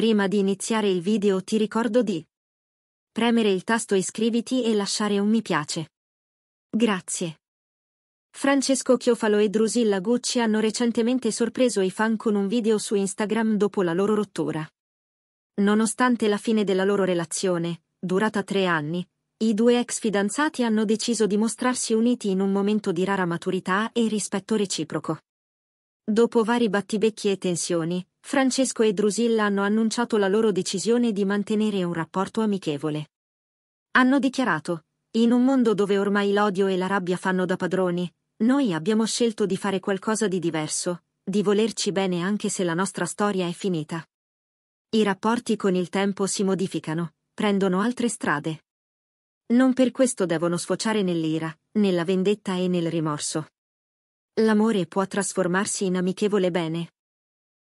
Prima di iniziare il video ti ricordo di premere il tasto iscriviti e lasciare un mi piace. Grazie. Francesco Chiofalo e Drusilla Gucci hanno recentemente sorpreso i fan con un video su Instagram dopo la loro rottura. Nonostante la fine della loro relazione, durata tre anni, i due ex fidanzati hanno deciso di mostrarsi uniti in un momento di rara maturità e rispetto reciproco. Dopo vari battibecchi e tensioni, Francesco e Drusilla hanno annunciato la loro decisione di mantenere un rapporto amichevole. Hanno dichiarato, in un mondo dove ormai l'odio e la rabbia fanno da padroni, noi abbiamo scelto di fare qualcosa di diverso, di volerci bene anche se la nostra storia è finita. I rapporti con il tempo si modificano, prendono altre strade. Non per questo devono sfociare nell'ira, nella vendetta e nel rimorso l'amore può trasformarsi in amichevole bene.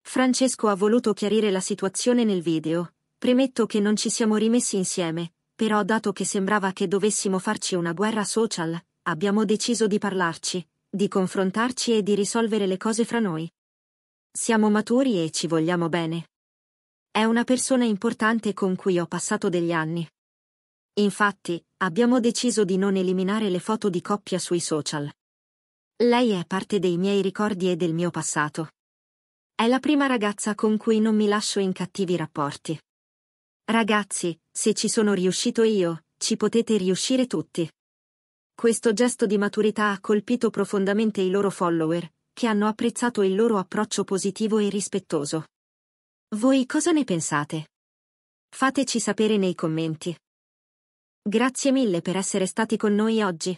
Francesco ha voluto chiarire la situazione nel video. Premetto che non ci siamo rimessi insieme, però dato che sembrava che dovessimo farci una guerra social, abbiamo deciso di parlarci, di confrontarci e di risolvere le cose fra noi. Siamo maturi e ci vogliamo bene. È una persona importante con cui ho passato degli anni. Infatti, abbiamo deciso di non eliminare le foto di coppia sui social. Lei è parte dei miei ricordi e del mio passato. È la prima ragazza con cui non mi lascio in cattivi rapporti. Ragazzi, se ci sono riuscito io, ci potete riuscire tutti. Questo gesto di maturità ha colpito profondamente i loro follower, che hanno apprezzato il loro approccio positivo e rispettoso. Voi cosa ne pensate? Fateci sapere nei commenti. Grazie mille per essere stati con noi oggi.